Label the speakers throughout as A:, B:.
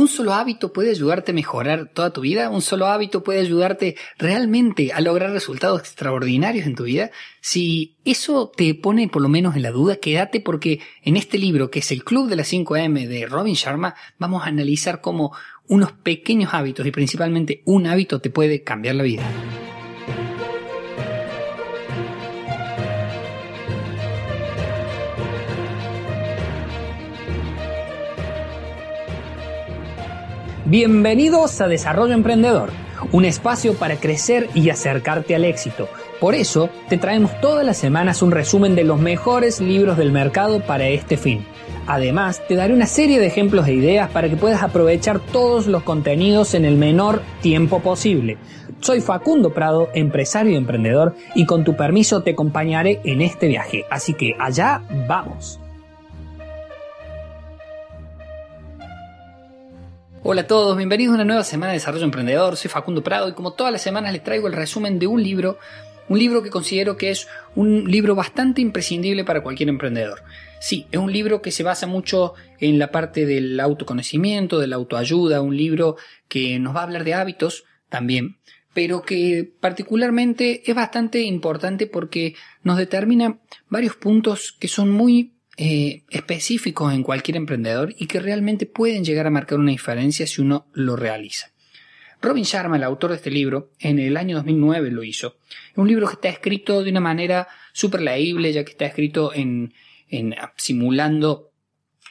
A: Un solo hábito puede ayudarte a mejorar toda tu vida, un solo hábito puede ayudarte realmente a lograr resultados extraordinarios en tu vida. Si eso te pone por lo menos en la duda, quédate porque en este libro, que es el Club de las 5M de Robin Sharma, vamos a analizar cómo unos pequeños hábitos y principalmente un hábito te puede cambiar la vida. Bienvenidos a Desarrollo Emprendedor, un espacio para crecer y acercarte al éxito. Por eso te traemos todas las semanas un resumen de los mejores libros del mercado para este fin. Además, te daré una serie de ejemplos e ideas para que puedas aprovechar todos los contenidos en el menor tiempo posible. Soy Facundo Prado, empresario y emprendedor, y con tu permiso te acompañaré en este viaje. Así que allá vamos. Hola a todos, bienvenidos a una nueva semana de Desarrollo Emprendedor. Soy Facundo Prado y como todas las semanas les traigo el resumen de un libro, un libro que considero que es un libro bastante imprescindible para cualquier emprendedor. Sí, es un libro que se basa mucho en la parte del autoconocimiento, de la autoayuda, un libro que nos va a hablar de hábitos también, pero que particularmente es bastante importante porque nos determina varios puntos que son muy eh, específicos en cualquier emprendedor y que realmente pueden llegar a marcar una diferencia si uno lo realiza. Robin Sharma, el autor de este libro, en el año 2009 lo hizo. Es un libro que está escrito de una manera súper leíble, ya que está escrito en simulando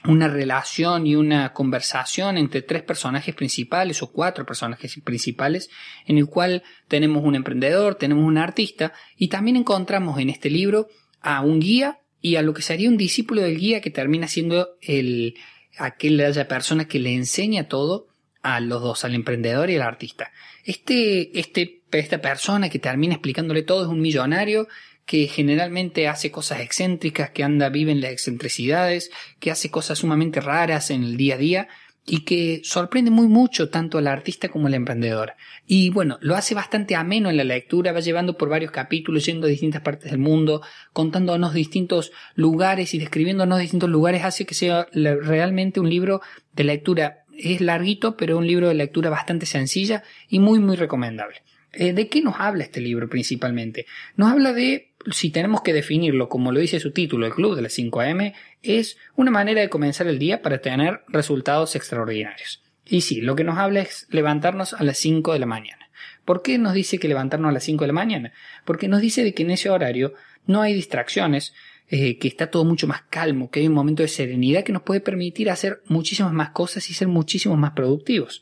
A: una relación y una conversación entre tres personajes principales o cuatro personajes principales en el cual tenemos un emprendedor, tenemos un artista y también encontramos en este libro a un guía y a lo que sería un discípulo del guía que termina siendo el, aquella persona que le enseña todo a los dos, al emprendedor y al artista. Este, este, esta persona que termina explicándole todo es un millonario que generalmente hace cosas excéntricas, que anda, vive en las excentricidades, que hace cosas sumamente raras en el día a día, y que sorprende muy mucho tanto al artista como al emprendedor. Y bueno, lo hace bastante ameno en la lectura, va llevando por varios capítulos, yendo a distintas partes del mundo, contándonos distintos lugares y describiéndonos distintos lugares, hace que sea realmente un libro de lectura. Es larguito, pero un libro de lectura bastante sencilla y muy, muy recomendable. Eh, ¿De qué nos habla este libro principalmente? Nos habla de si tenemos que definirlo como lo dice su título, el Club de las 5 AM, es una manera de comenzar el día para tener resultados extraordinarios. Y sí, lo que nos habla es levantarnos a las 5 de la mañana. ¿Por qué nos dice que levantarnos a las 5 de la mañana? Porque nos dice de que en ese horario no hay distracciones, eh, que está todo mucho más calmo, que hay un momento de serenidad que nos puede permitir hacer muchísimas más cosas y ser muchísimos más productivos.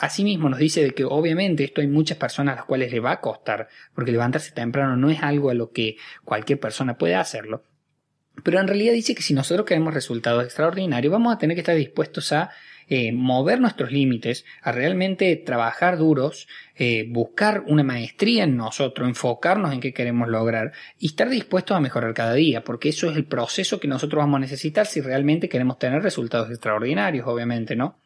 A: Asimismo nos dice de que obviamente esto hay muchas personas a las cuales le va a costar, porque levantarse temprano no es algo a lo que cualquier persona puede hacerlo. Pero en realidad dice que si nosotros queremos resultados extraordinarios, vamos a tener que estar dispuestos a eh, mover nuestros límites, a realmente trabajar duros, eh, buscar una maestría en nosotros, enfocarnos en qué queremos lograr y estar dispuestos a mejorar cada día, porque eso es el proceso que nosotros vamos a necesitar si realmente queremos tener resultados extraordinarios, obviamente, ¿no?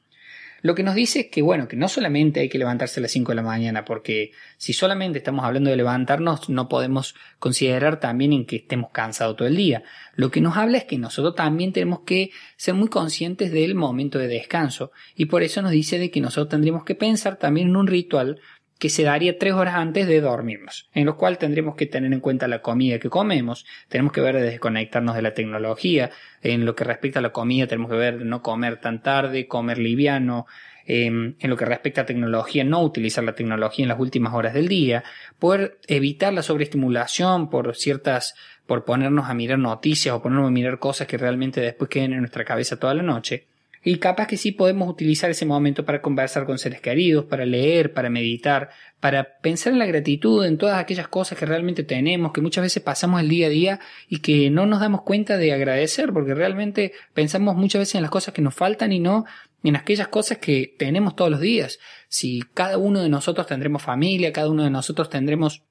A: Lo que nos dice es que, bueno, que no solamente hay que levantarse a las 5 de la mañana, porque si solamente estamos hablando de levantarnos, no podemos considerar también en que estemos cansados todo el día. Lo que nos habla es que nosotros también tenemos que ser muy conscientes del momento de descanso. Y por eso nos dice de que nosotros tendríamos que pensar también en un ritual que se daría tres horas antes de dormirnos, en lo cual tendremos que tener en cuenta la comida que comemos, tenemos que ver de desconectarnos de la tecnología, en lo que respecta a la comida tenemos que ver de no comer tan tarde, comer liviano, em, en lo que respecta a tecnología, no utilizar la tecnología en las últimas horas del día, poder evitar la sobreestimulación por ciertas, por ponernos a mirar noticias o ponernos a mirar cosas que realmente después queden en nuestra cabeza toda la noche. Y capaz que sí podemos utilizar ese momento para conversar con seres queridos, para leer, para meditar, para pensar en la gratitud, en todas aquellas cosas que realmente tenemos, que muchas veces pasamos el día a día y que no nos damos cuenta de agradecer, porque realmente pensamos muchas veces en las cosas que nos faltan y no en aquellas cosas que tenemos todos los días. Si cada uno de nosotros tendremos familia, cada uno de nosotros tendremos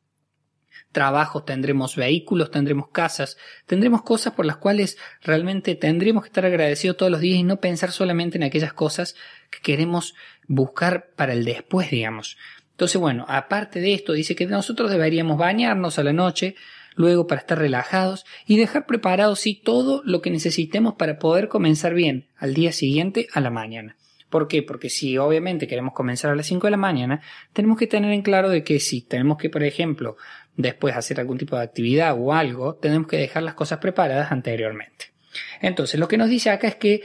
A: trabajos, tendremos vehículos, tendremos casas, tendremos cosas por las cuales realmente tendremos que estar agradecidos todos los días y no pensar solamente en aquellas cosas que queremos buscar para el después, digamos. Entonces, bueno, aparte de esto, dice que nosotros deberíamos bañarnos a la noche, luego para estar relajados y dejar preparado sí todo lo que necesitemos para poder comenzar bien al día siguiente a la mañana. ¿Por qué? Porque si obviamente queremos comenzar a las 5 de la mañana, tenemos que tener en claro de que si tenemos que, por ejemplo, después hacer algún tipo de actividad o algo, tenemos que dejar las cosas preparadas anteriormente. Entonces, lo que nos dice acá es que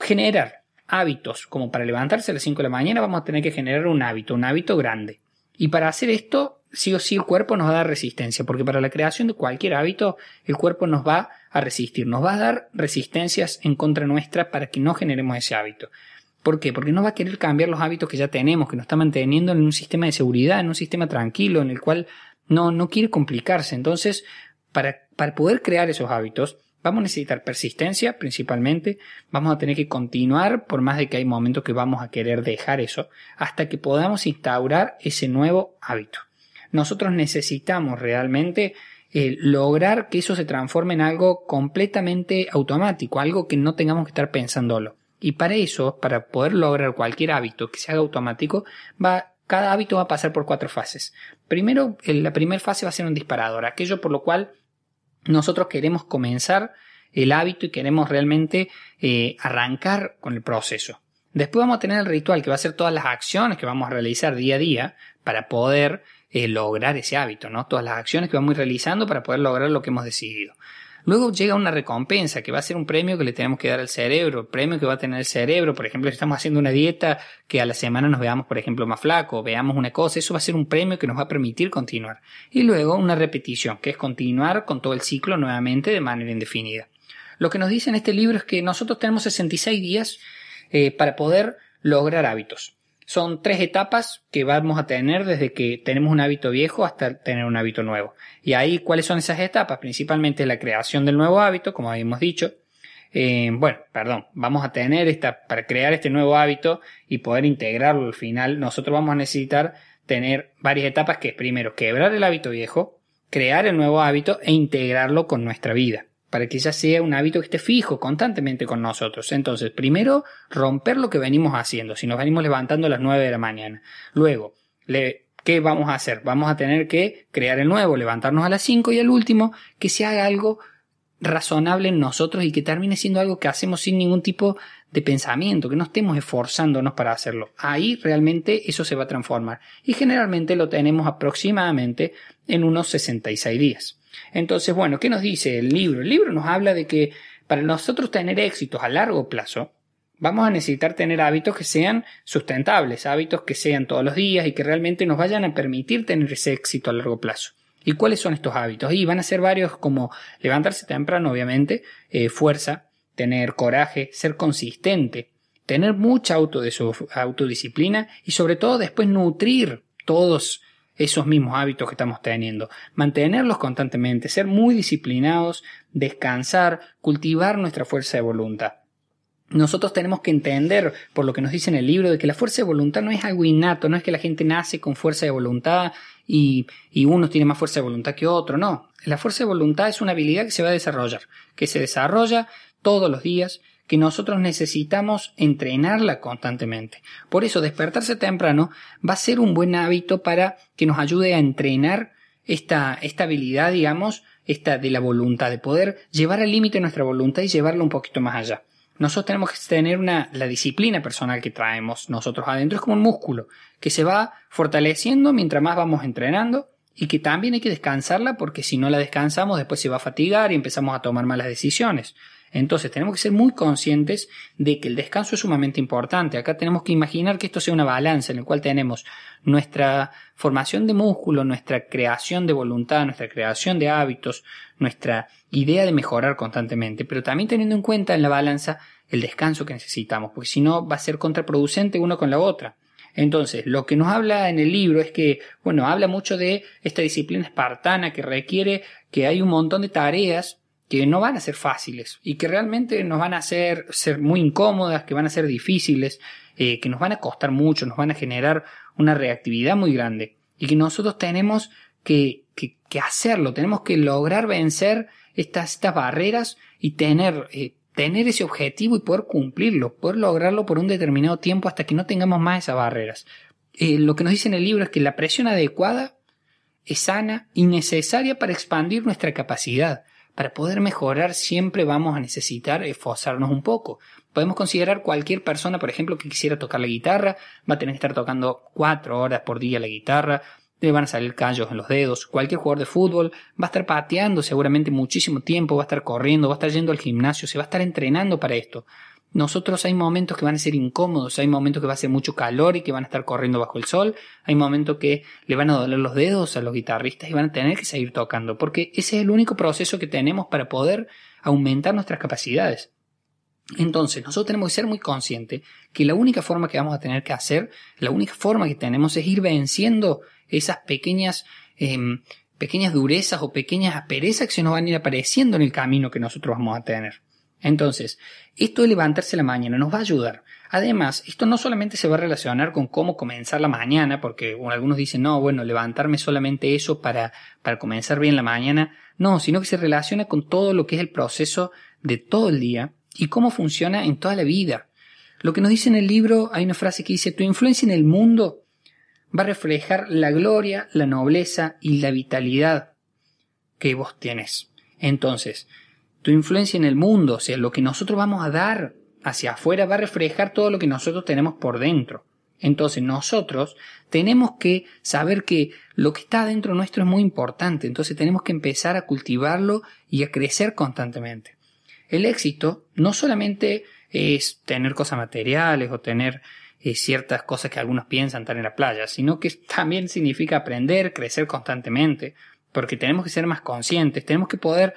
A: generar hábitos, como para levantarse a las 5 de la mañana, vamos a tener que generar un hábito, un hábito grande. Y para hacer esto, sí o sí el cuerpo nos va a dar resistencia, porque para la creación de cualquier hábito, el cuerpo nos va a resistir, nos va a dar resistencias en contra nuestra para que no generemos ese hábito. ¿Por qué? Porque no va a querer cambiar los hábitos que ya tenemos, que nos está manteniendo en un sistema de seguridad, en un sistema tranquilo, en el cual no, no quiere complicarse. Entonces, para, para poder crear esos hábitos, Vamos a necesitar persistencia principalmente, vamos a tener que continuar por más de que hay momentos que vamos a querer dejar eso, hasta que podamos instaurar ese nuevo hábito. Nosotros necesitamos realmente eh, lograr que eso se transforme en algo completamente automático, algo que no tengamos que estar pensándolo. Y para eso, para poder lograr cualquier hábito que se haga automático, va cada hábito va a pasar por cuatro fases. Primero, la primera fase va a ser un disparador, aquello por lo cual nosotros queremos comenzar el hábito y queremos realmente eh, arrancar con el proceso. Después vamos a tener el ritual que va a ser todas las acciones que vamos a realizar día a día para poder eh, lograr ese hábito, ¿no? Todas las acciones que vamos a ir realizando para poder lograr lo que hemos decidido. Luego llega una recompensa, que va a ser un premio que le tenemos que dar al cerebro, premio que va a tener el cerebro, por ejemplo, si estamos haciendo una dieta que a la semana nos veamos, por ejemplo, más flaco, veamos una cosa, eso va a ser un premio que nos va a permitir continuar. Y luego una repetición, que es continuar con todo el ciclo nuevamente de manera indefinida. Lo que nos dice en este libro es que nosotros tenemos 66 días eh, para poder lograr hábitos. Son tres etapas que vamos a tener desde que tenemos un hábito viejo hasta tener un hábito nuevo. Y ahí, ¿cuáles son esas etapas? Principalmente la creación del nuevo hábito, como habíamos dicho. Eh, bueno, perdón, vamos a tener esta, para crear este nuevo hábito y poder integrarlo al final, nosotros vamos a necesitar tener varias etapas que es primero quebrar el hábito viejo, crear el nuevo hábito e integrarlo con nuestra vida para que ya sea un hábito que esté fijo constantemente con nosotros. Entonces, primero, romper lo que venimos haciendo, si nos venimos levantando a las 9 de la mañana. Luego, le, ¿qué vamos a hacer? Vamos a tener que crear el nuevo, levantarnos a las 5 y el último, que se haga algo razonable en nosotros y que termine siendo algo que hacemos sin ningún tipo de pensamiento, que no estemos esforzándonos para hacerlo. Ahí realmente eso se va a transformar. Y generalmente lo tenemos aproximadamente en unos 66 días. Entonces, bueno, ¿qué nos dice el libro? El libro nos habla de que para nosotros tener éxitos a largo plazo, vamos a necesitar tener hábitos que sean sustentables, hábitos que sean todos los días y que realmente nos vayan a permitir tener ese éxito a largo plazo. ¿Y cuáles son estos hábitos? Y van a ser varios como levantarse temprano, obviamente, eh, fuerza, tener coraje, ser consistente, tener mucha autodisciplina y sobre todo después nutrir todos esos mismos hábitos que estamos teniendo. Mantenerlos constantemente, ser muy disciplinados, descansar, cultivar nuestra fuerza de voluntad. Nosotros tenemos que entender, por lo que nos dice en el libro, de que la fuerza de voluntad no es algo innato, no es que la gente nace con fuerza de voluntad y, y uno tiene más fuerza de voluntad que otro, no. La fuerza de voluntad es una habilidad que se va a desarrollar, que se desarrolla todos los días que nosotros necesitamos entrenarla constantemente. Por eso despertarse temprano va a ser un buen hábito para que nos ayude a entrenar esta, esta habilidad, digamos, esta de la voluntad, de poder llevar al límite nuestra voluntad y llevarla un poquito más allá. Nosotros tenemos que tener una, la disciplina personal que traemos nosotros adentro. Es como un músculo que se va fortaleciendo mientras más vamos entrenando y que también hay que descansarla porque si no la descansamos después se va a fatigar y empezamos a tomar malas decisiones. Entonces tenemos que ser muy conscientes de que el descanso es sumamente importante. Acá tenemos que imaginar que esto sea una balanza en la cual tenemos nuestra formación de músculo, nuestra creación de voluntad, nuestra creación de hábitos, nuestra idea de mejorar constantemente, pero también teniendo en cuenta en la balanza el descanso que necesitamos, porque si no va a ser contraproducente uno con la otra. Entonces, lo que nos habla en el libro es que, bueno, habla mucho de esta disciplina espartana que requiere que hay un montón de tareas que no van a ser fáciles y que realmente nos van a hacer ser muy incómodas, que van a ser difíciles, eh, que nos van a costar mucho, nos van a generar una reactividad muy grande y que nosotros tenemos que, que, hacerlo, tenemos que lograr vencer estas, estas barreras y tener, eh, tener ese objetivo y poder cumplirlo, poder lograrlo por un determinado tiempo hasta que no tengamos más esas barreras. Eh, lo que nos dice en el libro es que la presión adecuada es sana y necesaria para expandir nuestra capacidad para poder mejorar siempre vamos a necesitar esforzarnos un poco. Podemos considerar cualquier persona, por ejemplo, que quisiera tocar la guitarra, va a tener que estar tocando cuatro horas por día la guitarra, le van a salir callos en los dedos. Cualquier jugador de fútbol va a estar pateando seguramente muchísimo tiempo, va a estar corriendo, va a estar yendo al gimnasio, se va a estar entrenando para esto. Nosotros hay momentos que van a ser incómodos, hay momentos que va a ser mucho calor y que van a estar corriendo bajo el sol, hay momentos que le van a doler los dedos a los guitarristas y van a tener que seguir tocando, porque ese es el único proceso que tenemos para poder aumentar nuestras capacidades. Entonces, nosotros tenemos que ser muy conscientes que la única forma que vamos a tener que hacer, la única forma que tenemos es ir venciendo esas pequeñas, em, pequeñas durezas o pequeñas asperezas que se nos van a ir apareciendo en el camino que nosotros vamos a tener. Entonces, esto de levantarse la mañana nos va a ayudar. Además, esto no solamente se va a relacionar con cómo comenzar la mañana, porque algunos dicen, no, bueno, levantarme solamente eso para, para comenzar bien la mañana. No, sino que se relaciona con todo lo que es el proceso de todo el día y cómo funciona en toda la vida. Lo que nos dice en el libro, hay una frase que dice, tu influencia en el mundo va a reflejar la gloria, la nobleza y la vitalidad que vos tienes. Entonces, tu influencia en el mundo, o sea, lo que nosotros vamos a dar hacia afuera va a reflejar todo lo que nosotros tenemos por dentro. Entonces nosotros tenemos que saber que lo que está dentro nuestro es muy importante, entonces tenemos que empezar a cultivarlo y a crecer constantemente. El éxito no solamente es tener cosas materiales o tener eh, ciertas cosas que algunos piensan estar en la playa, sino que también significa aprender, crecer constantemente, porque tenemos que ser más conscientes, tenemos que poder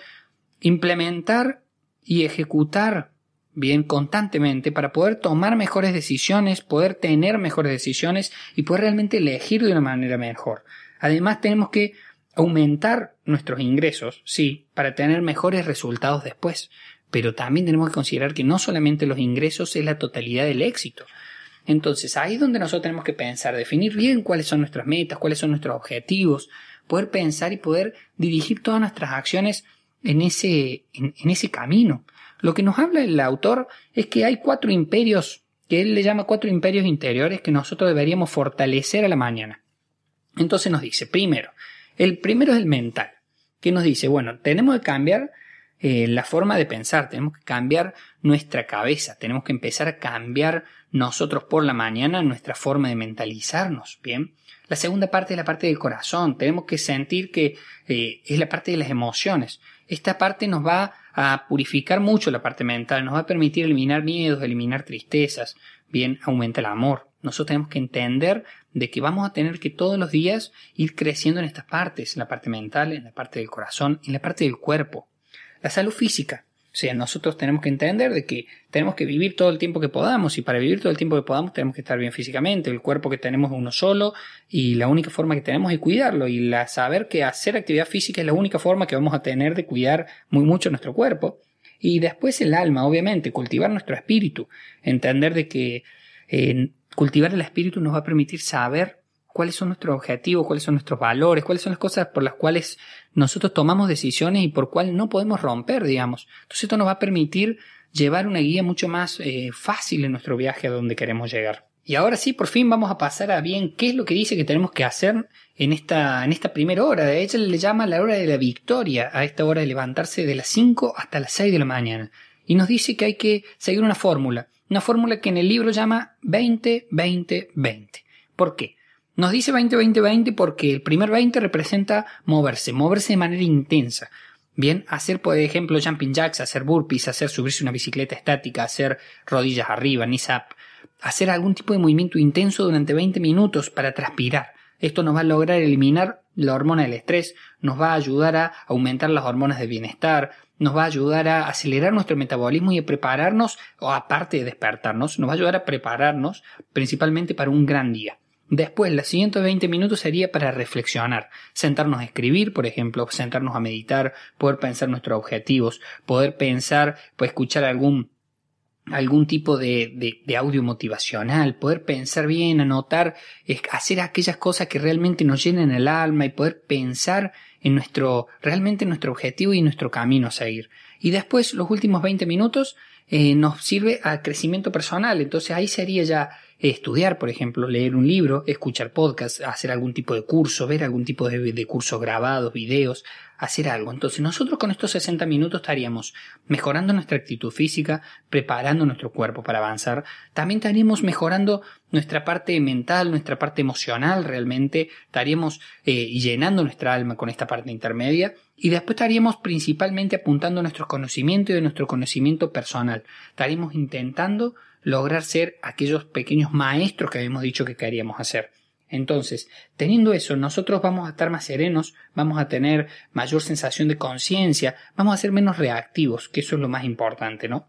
A: implementar y ejecutar bien constantemente para poder tomar mejores decisiones, poder tener mejores decisiones y poder realmente elegir de una manera mejor. Además tenemos que aumentar nuestros ingresos, sí, para tener mejores resultados después, pero también tenemos que considerar que no solamente los ingresos es la totalidad del éxito. Entonces ahí es donde nosotros tenemos que pensar, definir bien cuáles son nuestras metas, cuáles son nuestros objetivos, poder pensar y poder dirigir todas nuestras acciones en ese, camino. Lo que nos habla el autor es que hay cuatro imperios, que él le llama cuatro imperios interiores que nosotros deberíamos fortalecer a la mañana. Entonces nos dice, primero, el primero es el mental, que nos dice, bueno, tenemos que cambiar eh, la forma de pensar, tenemos que cambiar nuestra cabeza, tenemos que empezar a cambiar nosotros por la mañana nuestra forma de mentalizarnos, ¿bien? La segunda parte es la parte del corazón, tenemos que sentir que eh, es la parte de las emociones esta parte nos va a purificar mucho la parte mental, nos va a permitir eliminar miedos, eliminar tristezas, bien aumenta el amor. Nosotros tenemos que entender de que vamos a tener que todos los días ir creciendo en estas partes, en la parte mental, en la parte del corazón, en la parte del cuerpo. La salud física. O sea, nosotros tenemos que entender de que tenemos que vivir todo el tiempo que podamos y para vivir todo el tiempo que podamos tenemos que estar bien físicamente, el cuerpo que tenemos es uno solo y la única forma que tenemos es cuidarlo y la, saber que hacer actividad física es la única forma que vamos a tener de cuidar muy mucho nuestro cuerpo. Y después el alma, obviamente, cultivar nuestro espíritu, entender de que eh, cultivar el espíritu nos va a permitir saber cuáles son nuestros objetivos, cuáles son nuestros valores, cuáles son las cosas por las cuales nosotros tomamos decisiones y por cuál no podemos romper, digamos. Entonces esto nos va a permitir llevar una guía mucho más eh, fácil en nuestro viaje a donde queremos llegar. Y ahora sí, por fin vamos a pasar a bien qué es lo que dice que tenemos que hacer en esta, en esta primera hora. De hecho, le llama la hora de la victoria a esta hora de levantarse de las 5 hasta las 6 de la mañana. Y nos dice que hay que seguir una fórmula. Una fórmula que en el libro llama 20-20-20. ¿Por qué? Nos dice 20-20-20 porque el primer 20 representa moverse, moverse de manera intensa. Bien, hacer, por ejemplo, jumping jacks, hacer burpees, hacer subirse una bicicleta estática, hacer rodillas arriba, knees up, hacer algún tipo de movimiento intenso durante 20 minutos para transpirar. Esto nos va a lograr eliminar la hormona del estrés, nos va a ayudar a aumentar las hormonas de bienestar, nos va a ayudar a acelerar nuestro metabolismo y a prepararnos, o aparte de despertarnos, nos va a ayudar a prepararnos principalmente para un gran día. Después, los siguientes 20 minutos sería para reflexionar, sentarnos a escribir, por ejemplo, sentarnos a meditar, poder pensar nuestros objetivos, poder pensar, pues escuchar algún algún tipo de, de, audio motivacional, poder pensar bien, anotar, hacer aquellas cosas que realmente nos llenen el alma y poder pensar en nuestro, realmente nuestro objetivo y nuestro camino a seguir. Y después los últimos 20 minutos eh, nos sirve a crecimiento personal, entonces ahí sería ya estudiar, por ejemplo, leer un libro, escuchar podcasts, hacer algún tipo de curso, ver algún tipo de, curso grabado, grabados, videos, hacer algo. Entonces nosotros con estos 60 minutos estaríamos mejorando nuestra actitud física, preparando nuestro cuerpo para avanzar, también estaríamos mejorando nuestra parte mental, nuestra parte emocional realmente, estaríamos eh, llenando nuestra alma con esta parte intermedia y después estaríamos principalmente apuntando a nuestros conocimientos y a nuestro conocimiento personal, estaríamos intentando lograr ser aquellos pequeños maestros que habíamos dicho que queríamos hacer. Entonces, teniendo eso, nosotros vamos a estar más serenos, vamos a tener mayor sensación de conciencia, vamos a ser menos reactivos, que eso es lo más importante, ¿no?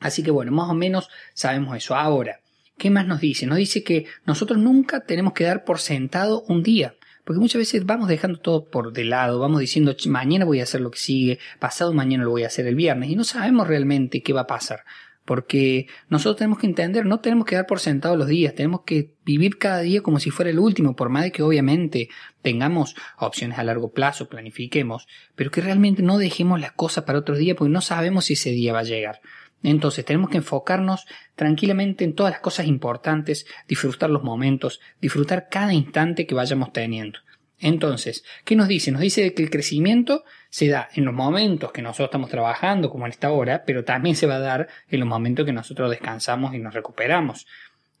A: Así que bueno, más o menos sabemos eso. Ahora, ¿qué más nos dice? Nos dice que nosotros nunca tenemos que dar por sentado un día. Porque muchas veces vamos dejando todo por de lado, vamos diciendo mañana voy a hacer lo que sigue, pasado mañana lo voy a hacer el viernes y no sabemos realmente qué va a pasar. Porque nosotros tenemos que entender, no tenemos que dar por sentado los días, tenemos que vivir cada día como si fuera el último, por más de que obviamente tengamos opciones a largo plazo, planifiquemos, pero que realmente no dejemos las cosas para otro día porque no sabemos si ese día va a llegar. Entonces tenemos que enfocarnos tranquilamente en todas las cosas importantes, disfrutar los momentos, disfrutar cada instante que vayamos teniendo. Entonces, ¿qué nos dice? Nos dice que el crecimiento se da en los momentos que nosotros estamos trabajando, como en esta hora, pero también se va a dar en los momentos que nosotros descansamos y nos recuperamos.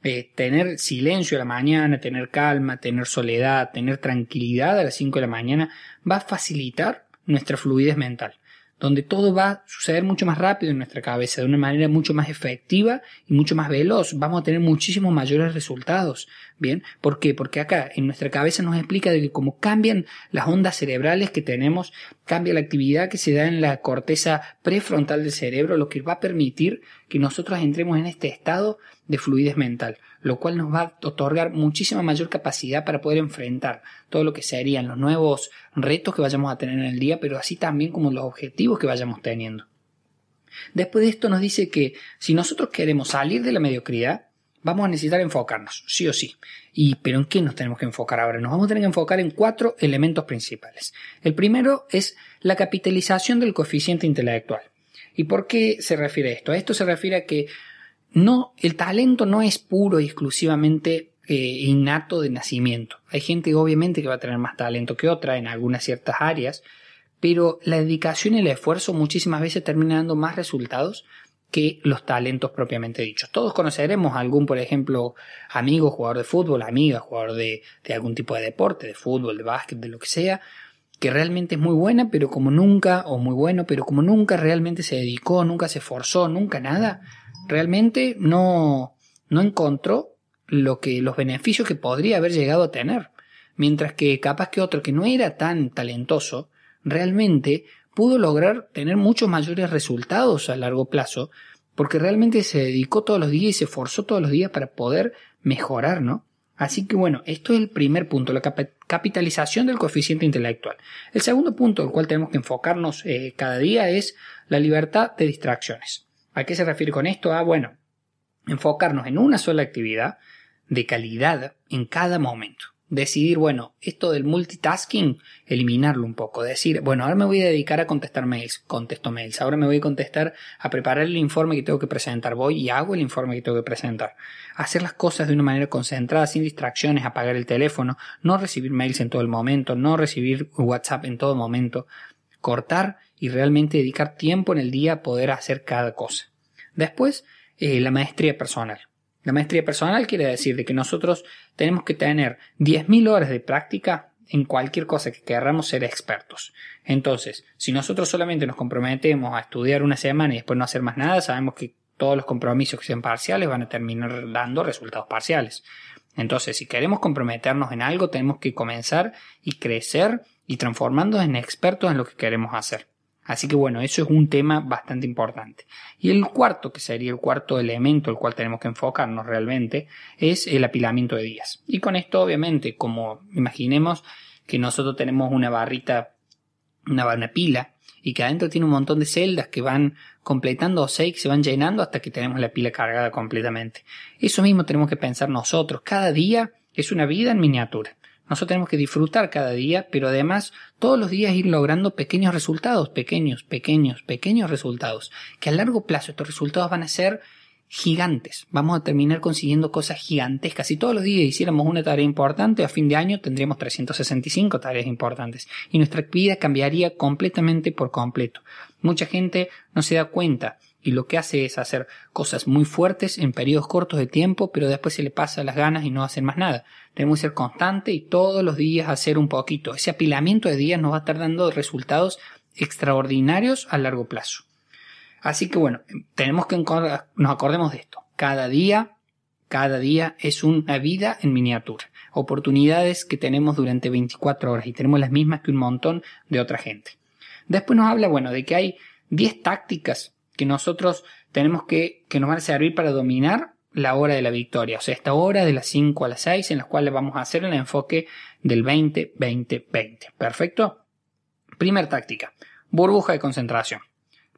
A: Eh, tener silencio a la mañana, tener calma, tener soledad, tener tranquilidad a las 5 de la mañana, va a facilitar nuestra fluidez mental donde todo va a suceder mucho más rápido en nuestra cabeza, de una manera mucho más efectiva y mucho más veloz. Vamos a tener muchísimos mayores resultados. Bien, ¿por qué? Porque acá en nuestra cabeza nos explica de que como cambian las ondas cerebrales que tenemos, cambia la actividad que se da en la corteza prefrontal del cerebro, lo que va a permitir que nosotros entremos en este estado de fluidez mental lo cual nos va a otorgar muchísima mayor capacidad para poder enfrentar todo lo que serían los nuevos retos que vayamos a tener en el día, pero así también como los objetivos que vayamos teniendo. Después de esto nos dice que si nosotros queremos salir de la mediocridad, vamos a necesitar enfocarnos, sí o sí. ¿Y pero en qué nos tenemos que enfocar ahora? Nos vamos a tener que enfocar en cuatro elementos principales. El primero es la capitalización del coeficiente intelectual. ¿Y por qué se refiere esto? A esto se refiere a que no, el talento no es puro y exclusivamente eh, innato de nacimiento. Hay gente obviamente que va a tener más talento que otra en algunas ciertas áreas, pero la dedicación y el esfuerzo muchísimas veces terminan dando más resultados que los talentos propiamente dichos. Todos conoceremos algún, por ejemplo, amigo, jugador de fútbol, amiga, jugador de, de algún tipo de deporte, de fútbol, de básquet, de lo que sea, que realmente es muy buena, pero como nunca, o muy bueno, pero como nunca realmente se dedicó, nunca se esforzó, nunca nada, realmente no, encontró lo que, los beneficios que podría haber llegado a tener. Mientras que capaz que otro que no era tan talentoso, realmente pudo lograr tener muchos mayores resultados a largo plazo, porque realmente se dedicó todos los días y se esforzó todos los días para poder mejorar, ¿no? Así que bueno, esto es el primer punto, la capitalización del coeficiente intelectual. El segundo punto al cual tenemos que enfocarnos eh, cada día es la libertad de distracciones. ¿A qué se refiere con esto? Ah, bueno, enfocarnos en una sola actividad de calidad en cada momento. Decidir, bueno, esto del multitasking, eliminarlo un poco. Decir, bueno, ahora me voy a dedicar a contestar mails, contesto mails. Ahora me voy a contestar a preparar el informe que tengo que presentar. Voy y hago el informe que tengo que presentar. Hacer las cosas de una manera concentrada, sin distracciones, apagar el teléfono, no recibir mails en todo el momento, no recibir WhatsApp en todo momento. Cortar y realmente dedicar tiempo en el día a poder hacer cada cosa. Después, eh, la maestría personal. La maestría personal quiere decir de que nosotros tenemos que tener 10.000 horas de práctica en cualquier cosa que queramos ser expertos. Entonces, si nosotros solamente nos comprometemos a estudiar una semana y después no hacer más nada, sabemos que todos los compromisos que sean parciales van a terminar dando resultados parciales. Entonces, si queremos comprometernos en algo, tenemos que comenzar y crecer y transformarnos en expertos en lo que queremos hacer. Así que bueno, eso es un tema bastante importante. Y el cuarto, que sería el cuarto elemento al cual tenemos que enfocarnos realmente, es el apilamiento de días. Y con esto, obviamente, como imaginemos que nosotros tenemos una barrita, una, pila, y que adentro tiene un montón de celdas que van completando o que se van llenando hasta que tenemos la pila cargada completamente. Eso mismo tenemos que pensar nosotros. Cada día es una vida en miniatura. Nosotros tenemos que disfrutar cada día, pero además todos los días ir logrando pequeños resultados, pequeños, pequeños, pequeños resultados, que a largo plazo estos resultados van a ser gigantes. Vamos a terminar consiguiendo cosas gigantescas. Si todos los días hiciéramos una tarea importante, a fin de año tendríamos 365 tareas importantes y nuestra vida cambiaría completamente por completo. Mucha gente no se da cuenta y lo que hace es hacer cosas muy fuertes en periodos cortos de tiempo, pero después se le pasa las ganas y no hacen más nada. Tenemos que ser constante y todos los días hacer un poquito. Ese apilamiento de días nos va a estar dando resultados extraordinarios a largo plazo. Así que bueno, tenemos que nos acordemos de esto. Cada día, cada día es una vida en miniatura. Oportunidades que tenemos durante 24 horas y tenemos las mismas que un montón de otra gente. Después nos habla, bueno, de que hay 10 tácticas que nosotros tenemos que, que nos van a servir para dominar la hora de la victoria, o sea, esta hora de las 5 a las 6 en las cuales vamos a hacer el enfoque del 20-20-20. ¿Perfecto? Primer táctica, burbuja de concentración.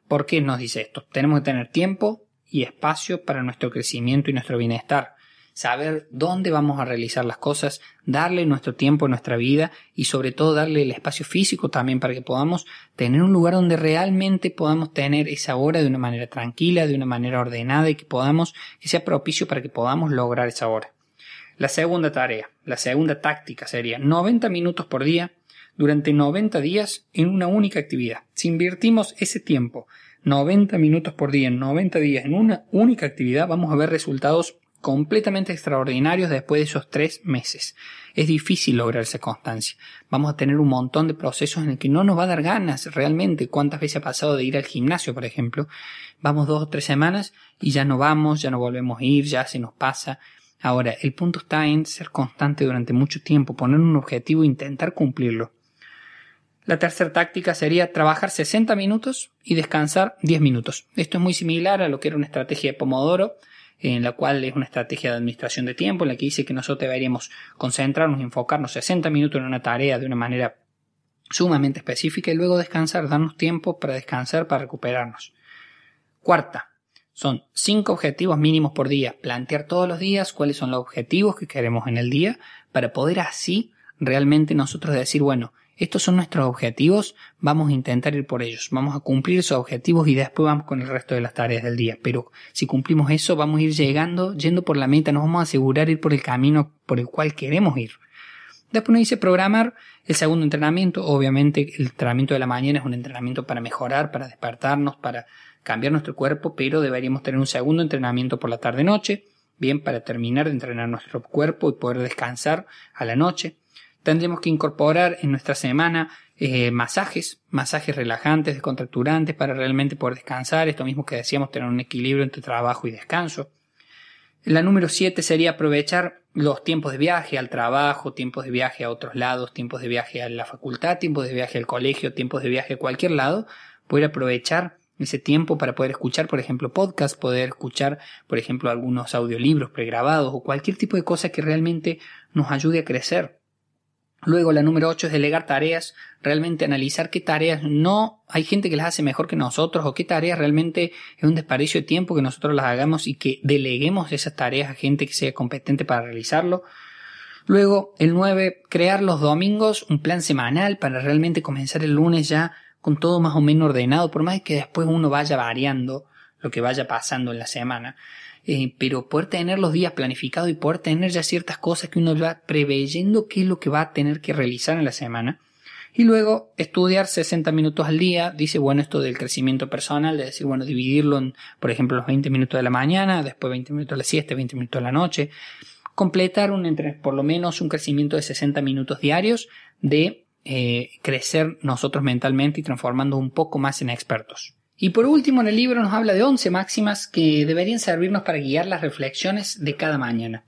A: ¿Por qué nos dice esto? Tenemos que tener tiempo y espacio para nuestro crecimiento y nuestro bienestar saber dónde vamos a realizar las cosas, darle nuestro tiempo, nuestra vida y sobre todo darle el espacio físico también para que podamos tener un lugar donde realmente podamos tener esa hora de una manera tranquila, de una manera ordenada y que podamos, que sea propicio para que podamos lograr esa hora. La segunda tarea, la segunda táctica sería 90 minutos por día durante 90 días en una única actividad. Si invertimos ese tiempo, 90 minutos por día en 90 días en una única actividad, vamos a ver resultados completamente extraordinarios después de esos tres meses. Es difícil lograr esa constancia. Vamos a tener un montón de procesos en el que no nos va a dar ganas realmente. ¿Cuántas veces ha pasado de ir al gimnasio, por ejemplo? Vamos dos o tres semanas y ya no vamos, ya no volvemos a ir, ya se nos pasa. Ahora, el punto está en ser constante durante mucho tiempo, poner un objetivo e intentar cumplirlo. La tercera táctica sería trabajar 60 minutos y descansar 10 minutos. Esto es muy similar a lo que era una estrategia de Pomodoro, en la cual es una estrategia de administración de tiempo, en la que dice que nosotros deberíamos concentrarnos, enfocarnos 60 minutos en una tarea de una manera sumamente específica y luego descansar, darnos tiempo para descansar, para recuperarnos. Cuarta, son cinco objetivos mínimos por día, plantear todos los días cuáles son los objetivos que queremos en el día para poder así realmente nosotros decir, bueno, estos son nuestros objetivos, vamos a intentar ir por ellos, vamos a cumplir esos objetivos y después vamos con el resto de las tareas del día. Pero si cumplimos eso, vamos a ir llegando, yendo por la meta, nos vamos a asegurar ir por el camino por el cual queremos ir. Después nos dice programar el segundo entrenamiento. Obviamente el entrenamiento de la mañana es un entrenamiento para mejorar, para despertarnos, para cambiar nuestro cuerpo, pero deberíamos tener un segundo entrenamiento por la tarde-noche, bien para terminar de entrenar nuestro cuerpo y poder descansar a la noche tendremos que incorporar en nuestra semana eh, masajes, masajes relajantes, descontracturantes para realmente poder descansar, esto mismo que decíamos, tener un equilibrio entre trabajo y descanso. La número 7 sería aprovechar los tiempos de viaje al trabajo, tiempos de viaje a otros lados, tiempos de viaje a la facultad, tiempos de viaje al colegio, tiempos de viaje a cualquier lado, poder aprovechar ese tiempo para poder escuchar, por ejemplo, podcasts, poder escuchar, por ejemplo, algunos audiolibros pregrabados o cualquier tipo de cosa que realmente nos ayude a crecer Luego la número 8 es delegar tareas, realmente analizar qué tareas no hay gente que las hace mejor que nosotros o qué tareas realmente es un desperdicio de tiempo que nosotros las hagamos y que deleguemos esas tareas a gente que sea competente para realizarlo. Luego el 9, crear los domingos un plan semanal para realmente comenzar el lunes ya con todo más o menos ordenado, por más que después uno vaya variando lo que vaya pasando en la semana. Eh, pero poder tener los días planificados y poder tener ya ciertas cosas que uno va preveyendo qué es lo que va a tener que realizar en la semana. Y luego estudiar 60 minutos al día, dice, bueno, esto del crecimiento personal, de decir, bueno, dividirlo en, por ejemplo, los 20 minutos de la mañana, después 20 minutos de la siesta, 20 minutos de la noche. Completar un, entre, por lo menos un crecimiento de 60 minutos diarios de eh, crecer nosotros mentalmente y transformando un poco más en expertos. Y por último, en el libro nos habla de 11 máximas que deberían servirnos para guiar las reflexiones de cada mañana.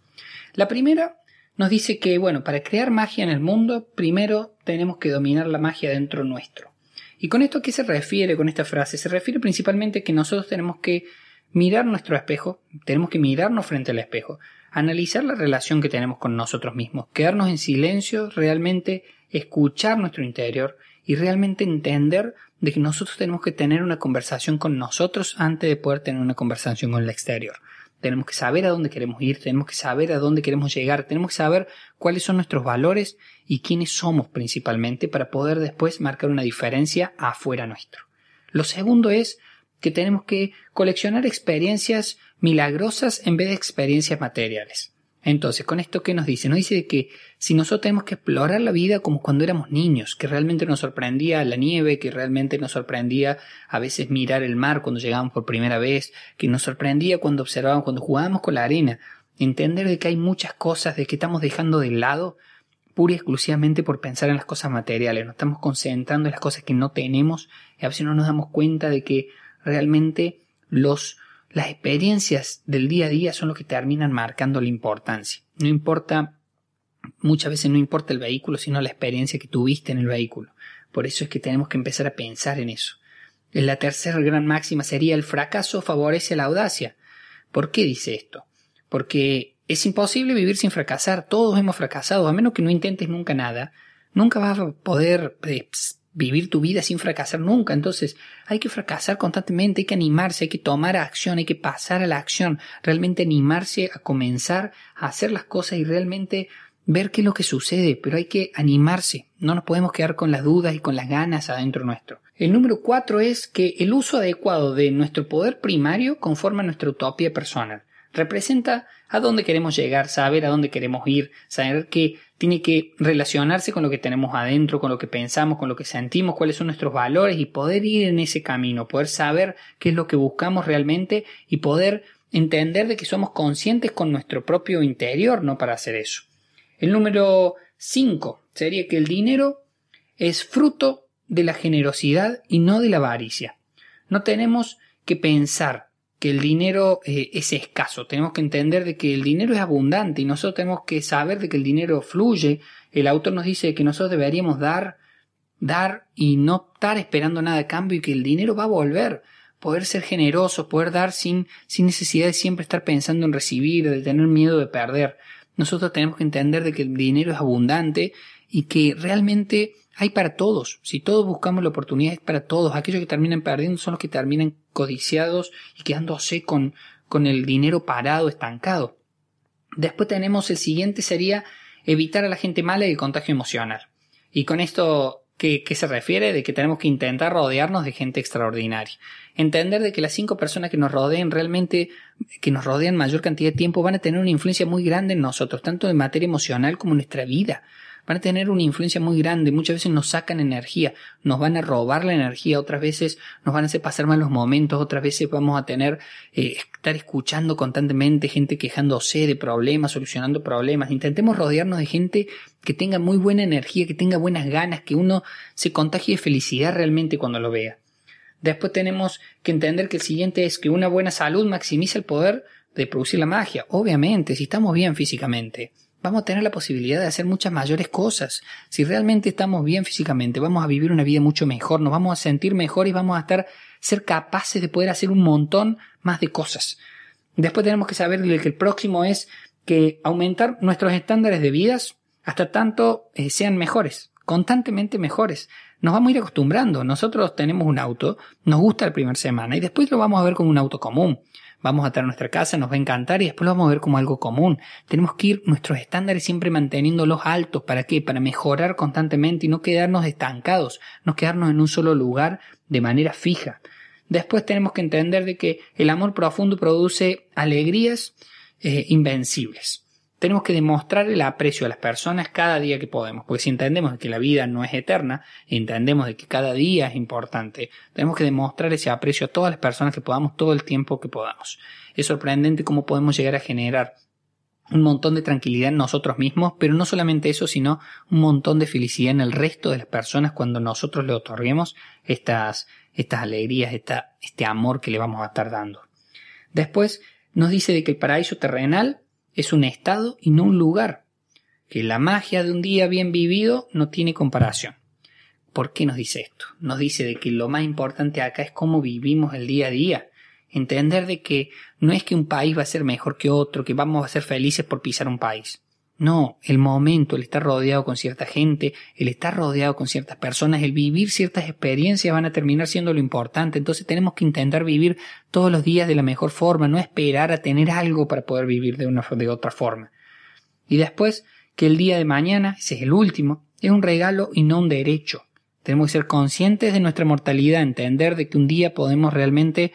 A: La primera nos dice que, bueno, para crear magia en el mundo, primero tenemos que dominar la magia dentro nuestro. ¿Y con esto a qué se refiere con esta frase? Se refiere principalmente que nosotros tenemos que mirar nuestro espejo, tenemos que mirarnos frente al espejo, analizar la relación que tenemos con nosotros mismos, quedarnos en silencio, realmente escuchar nuestro interior y realmente entender de que nosotros tenemos que tener una conversación con nosotros antes de poder tener una conversación con el exterior. Tenemos que saber a dónde queremos ir, tenemos que saber a dónde queremos llegar, tenemos que saber cuáles son nuestros valores y quiénes somos principalmente para poder después marcar una diferencia afuera nuestro. Lo segundo es que tenemos que coleccionar experiencias milagrosas en vez de experiencias materiales. Entonces, ¿con esto qué nos dice? Nos dice que si nosotros tenemos que explorar la vida como cuando éramos niños, que realmente nos sorprendía la nieve, que realmente nos sorprendía a veces mirar el mar cuando llegábamos por primera vez, que nos sorprendía cuando observábamos, cuando jugábamos con la arena, entender de que hay muchas cosas de que estamos dejando de lado pura y exclusivamente por pensar en las cosas materiales, nos estamos concentrando en las cosas que no tenemos y a veces no nos damos cuenta de que realmente los las experiencias del día a día son los que terminan marcando la importancia. No importa, muchas veces no importa el vehículo, sino la experiencia que tuviste en el vehículo. Por eso es que tenemos que empezar a pensar en eso. La tercera gran máxima sería el fracaso favorece la audacia. ¿Por qué dice esto? Porque es imposible vivir sin fracasar, todos hemos fracasado, a menos que no intentes nunca nada, nunca vas a poder eh, vivir tu vida sin fracasar nunca. Entonces hay que fracasar constantemente, hay que animarse, hay que tomar acción, hay que pasar a la acción, realmente animarse a comenzar a hacer las cosas y realmente ver qué es lo que sucede, pero hay que animarse, no nos podemos quedar con las dudas y con las ganas adentro nuestro. El número cuatro es que el uso adecuado de nuestro poder primario conforma nuestra utopía personal representa a dónde queremos llegar, saber a dónde queremos ir, saber que tiene que relacionarse con lo que tenemos adentro, con lo que pensamos, con lo que sentimos, cuáles son nuestros valores y poder ir en ese camino, poder saber qué es lo que buscamos realmente y poder entender de que somos conscientes con nuestro propio interior, ¿no? Para hacer eso. El número 5 sería que el dinero es fruto de la generosidad y no de la avaricia. No tenemos que pensar que el dinero eh, es escaso. Tenemos que entender de que el dinero es abundante y nosotros tenemos que saber de que el dinero fluye. El autor nos dice que nosotros deberíamos dar, dar y no estar esperando nada de cambio y que el dinero va a volver. Poder ser generoso, poder dar sin, sin necesidad de siempre estar pensando en recibir, de tener miedo de perder. Nosotros tenemos que entender de que el dinero es abundante y que realmente hay para todos. Si todos buscamos la oportunidad es para todos. Aquellos que terminan perdiendo son los que terminan codiciados y quedándose con, con el dinero parado, estancado. Después tenemos el siguiente sería evitar a la gente mala y el contagio emocional. Y con esto, ¿qué, se refiere? De que tenemos que intentar rodearnos de gente extraordinaria. Entender de que las cinco personas que nos rodeen realmente, que nos rodean mayor cantidad de tiempo, van a tener una influencia muy grande en nosotros, tanto en materia emocional como en nuestra vida van a tener una influencia muy grande. Muchas veces nos sacan energía, nos van a robar la energía, otras veces nos van a hacer pasar malos momentos, otras veces vamos a tener, eh, estar escuchando constantemente gente quejándose de problemas, solucionando problemas. Intentemos rodearnos de gente que tenga muy buena energía, que tenga buenas ganas, que uno se contagie de felicidad realmente cuando lo vea. Después tenemos que entender que el siguiente es que una buena salud maximiza el poder de producir la magia. Obviamente, si estamos bien físicamente vamos a tener la posibilidad de hacer muchas mayores cosas. Si realmente estamos bien físicamente, vamos a vivir una vida mucho mejor, nos vamos a sentir mejor y vamos a estar, ser capaces de poder hacer un montón más de cosas. Después tenemos que saber que el próximo es que aumentar nuestros estándares de vidas hasta tanto eh, sean mejores, constantemente mejores. Nos vamos a ir acostumbrando. Nosotros tenemos un auto, nos gusta la primera semana y después lo vamos a ver con un auto común vamos a traer nuestra casa, nos va a encantar y después lo vamos a ver como algo común. Tenemos que ir nuestros estándares siempre manteniéndolos altos. ¿Para qué? Para mejorar constantemente y no quedarnos estancados, no quedarnos en un solo lugar de manera fija. Después tenemos que entender de que el amor profundo produce alegrías eh, invencibles. Tenemos que demostrar el aprecio a las personas cada día que podemos, porque si entendemos que la vida no es eterna, entendemos de que cada día es importante, tenemos que demostrar ese aprecio a todas las personas que podamos todo el tiempo que podamos. Es sorprendente cómo podemos llegar a generar un montón de tranquilidad en nosotros mismos, pero no solamente eso, sino un montón de felicidad en el resto de las personas cuando nosotros le otorguemos estas, estas alegrías, esta, este amor que le vamos a estar dando. Después nos dice de que el paraíso terrenal es un estado y no un lugar, que la magia de un día bien vivido no tiene comparación. ¿Por qué nos dice esto? Nos dice de que lo más importante acá es cómo vivimos el día a día. Entender de que no es que un país va a ser mejor que otro, que vamos a ser felices por pisar un país. No, el momento, el estar rodeado con cierta gente, el estar rodeado con ciertas personas, el vivir ciertas experiencias van a terminar siendo lo importante. Entonces tenemos que intentar vivir todos los días de la mejor forma, no esperar a tener algo para poder vivir de una de otra forma. Y después, que el día de mañana, ese es el último, es un regalo y no un derecho. Tenemos que ser conscientes de nuestra mortalidad, entender de que un día podemos realmente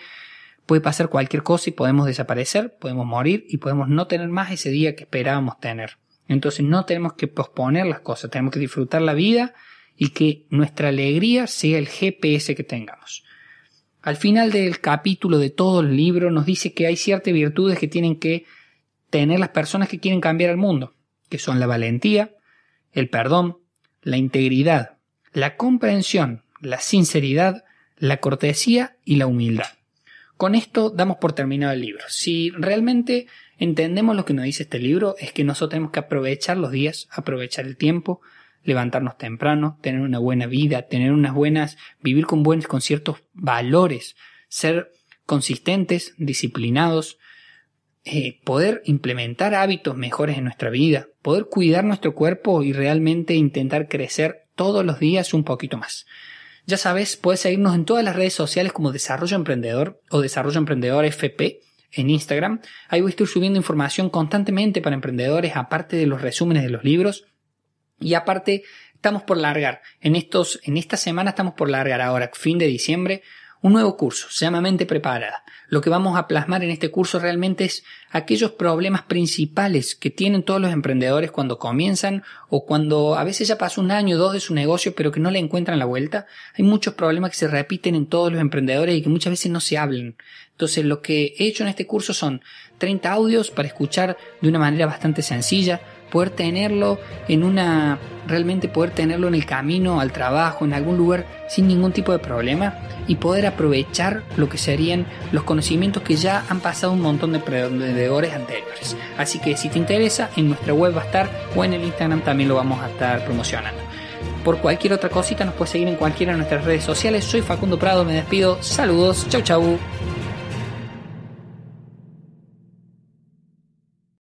A: puede pasar cualquier cosa y podemos desaparecer, podemos morir y podemos no tener más ese día que esperábamos tener. Entonces no tenemos que posponer las cosas, tenemos que disfrutar la vida y que nuestra alegría sea el GPS que tengamos. Al final del capítulo de todo el libro nos dice que hay ciertas virtudes que tienen que tener las personas que quieren cambiar el mundo, que son la valentía, el perdón, la integridad, la comprensión, la sinceridad, la cortesía y la humildad. Con esto damos por terminado el libro. Si realmente entendemos lo que nos dice este libro, es que nosotros tenemos que aprovechar los días, aprovechar el tiempo, levantarnos temprano, tener una buena vida, tener unas buenas, vivir con buenos, con ciertos valores, ser consistentes, disciplinados, eh, poder implementar hábitos mejores en nuestra vida, poder cuidar nuestro cuerpo y realmente intentar crecer todos los días un poquito más. Ya sabes, puedes seguirnos en todas las redes sociales como Desarrollo Emprendedor o Desarrollo Emprendedor FP en Instagram. Ahí voy a estar subiendo información constantemente para emprendedores, aparte de los resúmenes de los libros. Y aparte, estamos por largar. En, estos, en esta semana estamos por largar ahora, fin de diciembre, un nuevo curso, se llama Mente Preparada. Lo que vamos a plasmar en este curso realmente es aquellos problemas principales que tienen todos los emprendedores cuando comienzan o cuando a veces ya pasó un año o dos de su negocio pero que no le encuentran la vuelta. Hay muchos problemas que se repiten en todos los emprendedores y que muchas veces no se hablan. Entonces lo que he hecho en este curso son 30 audios para escuchar de una manera bastante sencilla, poder tenerlo en una realmente poder tenerlo en el camino al trabajo, en algún lugar sin ningún tipo de problema y poder aprovechar lo que serían los conocimientos que ya han pasado un montón de emprendedores anteriores. Así que si te interesa, en nuestra web va a estar o en el Instagram también lo vamos a estar promocionando. Por cualquier otra cosita nos puedes seguir en cualquiera de nuestras redes sociales. Soy Facundo Prado, me despido. Saludos, chau chau.